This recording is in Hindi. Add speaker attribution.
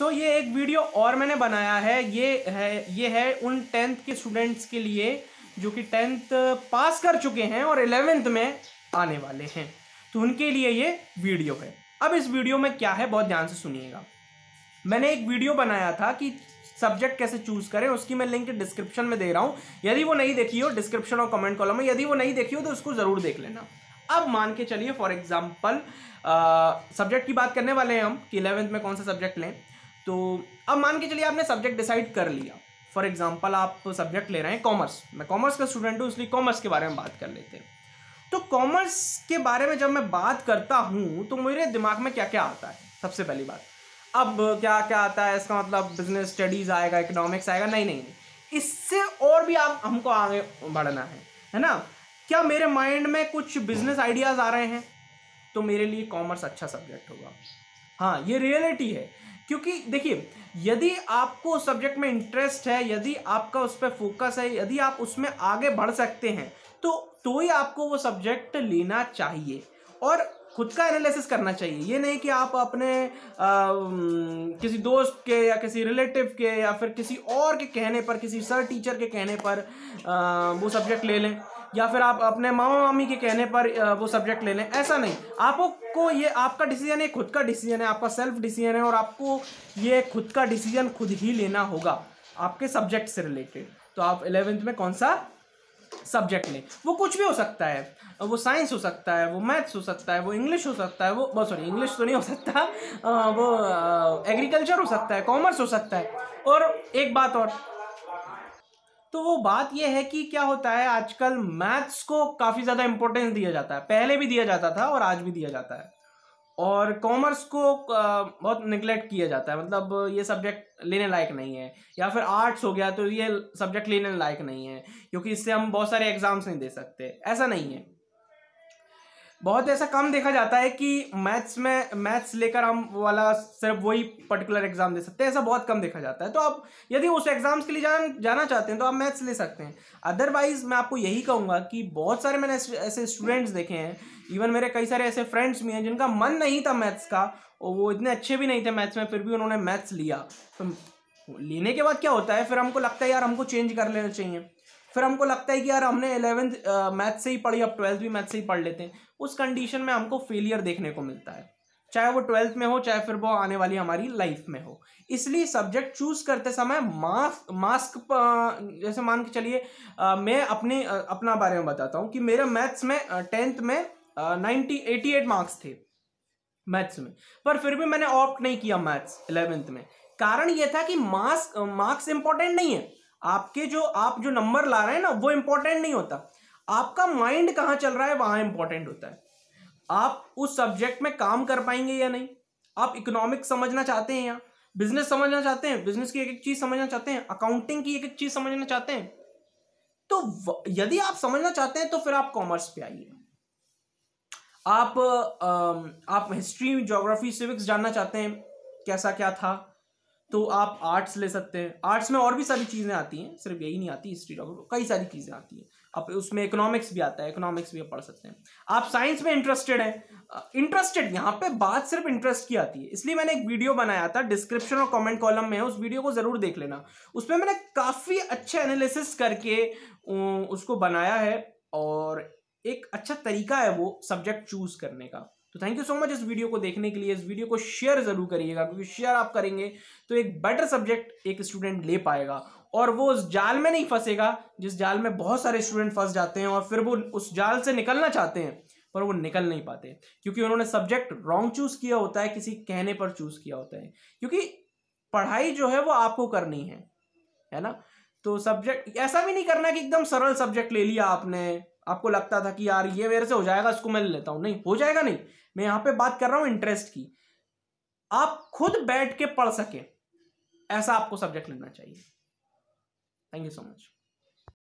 Speaker 1: सो so, ये एक वीडियो और मैंने बनाया है ये है ये है उन टेंथ के स्टूडेंट्स के लिए जो कि टेंथ पास कर चुके हैं और एलेवेंथ में आने वाले हैं तो उनके लिए ये वीडियो है अब इस वीडियो में क्या है बहुत ध्यान से सुनिएगा मैंने एक वीडियो बनाया था कि सब्जेक्ट कैसे चूज करें उसकी मैं लिंक डिस्क्रिप्शन में दे रहा हूँ यदि वो नहीं देखी हो डिस्क्रिप्शन और कमेंट कॉलम में यदि वो नहीं देखी हो तो उसको ज़रूर देख लेना अब मान के चलिए फॉर एग्जाम्पल सब्जेक्ट की बात करने वाले हैं हम कि इलेवेंथ में कौन सा सब्जेक्ट लें तो अब मान के चलिए आपने सब्जेक्ट डिसाइड कर लिया फॉर एग्जाम्पल आप सब्जेक्ट ले रहे हैं कॉमर्स मैं कॉमर्स का स्टूडेंट हूँ इसलिए कॉमर्स के बारे में बात कर लेते हैं तो कॉमर्स के बारे में जब मैं बात करता हूँ तो मेरे दिमाग में क्या क्या आता है सबसे पहली बात अब क्या क्या आता है इसका मतलब बिजनेस स्टडीज़ आएगा इकोनॉमिक्स आएगा नहीं नहीं नहीं इससे और भी आप हमको आगे बढ़ना है है ना क्या मेरे माइंड में कुछ बिजनेस आइडियाज़ आ रहे हैं तो मेरे लिए कॉमर्स अच्छा सब्जेक्ट होगा हाँ ये रियलिटी है क्योंकि देखिए यदि आपको सब्जेक्ट में इंटरेस्ट है यदि आपका उस पर फोकस है यदि आप उसमें आगे बढ़ सकते हैं तो तो ही आपको वो सब्जेक्ट लेना चाहिए और खुद का एनालिसिस करना चाहिए ये नहीं कि आप अपने आ, किसी दोस्त के या किसी रिलेटिव के या फिर किसी और के कहने पर किसी सर टीचर के कहने पर आ, वो सब्जेक्ट ले लें या फिर आप अपने मामा मामी के कहने पर वो सब्जेक्ट ले लें ऐसा नहीं आपको ये आपका डिसीजन है खुद का डिसीजन है आपका सेल्फ डिसीजन है और आपको ये खुद का डिसीजन खुद ही लेना होगा आपके सब्जेक्ट से रिलेटेड तो आप इलेवेंथ में कौन सा सब्जेक्ट लें वो कुछ भी हो सकता है वो साइंस हो सकता है वो मैथ्स हो सकता है वो इंग्लिश हो सकता है वो बहुत सॉरी इंग्लिश तो नहीं हो सकता वो एग्रीकल्चर हो सकता है कॉमर्स हो सकता है और एक बात और तो वो बात यह है कि क्या होता है आजकल मैथ्स को काफ़ी ज़्यादा इम्पोर्टेंस दिया जाता है पहले भी दिया जाता था और आज भी दिया जाता है और कॉमर्स को बहुत निगलेक्ट किया जाता है मतलब ये सब्जेक्ट लेने लायक नहीं है या फिर आर्ट्स हो गया तो ये सब्जेक्ट लेने लायक नहीं है क्योंकि इससे हम बहुत सारे एग्ज़ाम्स नहीं दे सकते ऐसा नहीं है बहुत ऐसा कम देखा जाता है कि मैथ्स में मैथ्स लेकर हम वाला सिर्फ वही पर्टिकुलर एग्जाम दे सकते हैं ऐसा बहुत कम देखा जाता है तो आप यदि उस एग्जाम्स के लिए जान जाना चाहते हैं तो आप मैथ्स ले सकते हैं अदरवाइज मैं आपको यही कहूँगा कि बहुत सारे मैंने ऐसे स्टूडेंट्स देखे हैं इवन मेरे कई सारे ऐसे फ्रेंड्स भी हैं जिनका मन नहीं था मैथ्स का और वो इतने अच्छे भी नहीं थे मैथ्स में फिर भी उन्होंने मैथ्स लिया तो लेने के बाद क्या होता है फिर हमको लगता है यार हमको चेंज कर लेना चाहिए फिर हमको लगता है कि यार हमने एलेवेंथ मैथ से ही पढ़ी अब ट्वेल्थ भी मैथ से ही पढ़ लेते हैं उस कंडीशन में हमको फेलियर देखने को मिलता है चाहे वो ट्वेल्थ में हो चाहे फिर वो आने वाली हमारी लाइफ में हो इसलिए सब्जेक्ट चूज करते समय मास्क मास्क जैसे मान के चलिए मैं अपने अपना बारे में बताता हूँ कि मेरे मैथ्स में टेंथ में नाइन्टी एटी एट मार्क्स थे मैथ्स में पर फिर भी मैंने ऑप्ट नहीं किया मैथ्स इलेवेंथ में कारण यह था कि मास्क मार्क्स इंपॉर्टेंट नहीं है आपके जो आप जो नंबर ला रहे हैं ना वो इंपॉर्टेंट नहीं होता आपका माइंड कहाँ चल रहा है वहाँ इंपॉर्टेंट होता है आप उस सब्जेक्ट में काम कर पाएंगे या नहीं आप इकोनॉमिक्स समझना चाहते हैं या बिजनेस समझना चाहते हैं बिजनेस की एक एक चीज़ समझना चाहते हैं अकाउंटिंग की एक एक चीज़ समझना चाहते हैं तो यदि आप समझना चाहते हैं तो फिर आप कॉमर्स पे आइए आप आ, आप हिस्ट्री ज्योग्राफी सिविक्स जानना चाहते हैं कैसा क्या था तो आप आर्ट्स ले सकते हैं आर्ट्स में और भी सारी चीज़ें आती हैं सिर्फ यही नहीं आती हिस्ट्री डॉक्टर कई सारी चीज़ें आती हैं आप उसमें इकोनॉमिक्स भी आता है इकोनॉमिक्स भी आप पढ़ सकते हैं आप साइंस में इंटरेस्टेड हैं इंटरेस्टेड यहाँ पे बात सिर्फ इंटरेस्ट की आती है इसलिए मैंने एक वीडियो बनाया था डिस्क्रिप्शन और कमेंट कॉलम में है उस वीडियो को ज़रूर देख लेना उसमें मैंने काफ़ी अच्छे एनालिसिस करके उसको बनाया है और एक अच्छा तरीका है वो सब्जेक्ट चूज़ करने का तो थैंक यू सो मच इस वीडियो को देखने के लिए इस वीडियो को शेयर जरूर करिएगा क्योंकि शेयर आप करेंगे तो एक बेटर सब्जेक्ट एक स्टूडेंट ले पाएगा और वो उस जाल में नहीं फंसेगा जिस जाल में बहुत सारे स्टूडेंट फंस जाते हैं और फिर वो उस जाल से निकलना चाहते हैं पर वो निकल नहीं पाते क्योंकि उन्होंने सब्जेक्ट रॉन्ग चूज किया होता है किसी कहने पर चूज किया होता है क्योंकि पढ़ाई जो है वो आपको करनी है है ना तो सब्जेक्ट ऐसा भी नहीं करना कि एकदम सरल सब्जेक्ट ले लिया आपने आपको लगता था कि यार ये मेरे से हो जाएगा इसको मैं ले लेता हूँ नहीं हो जाएगा नहीं मैं यहां पे बात कर रहा हूं इंटरेस्ट की आप खुद बैठ के पढ़ सके ऐसा आपको सब्जेक्ट लेना चाहिए थैंक यू सो मच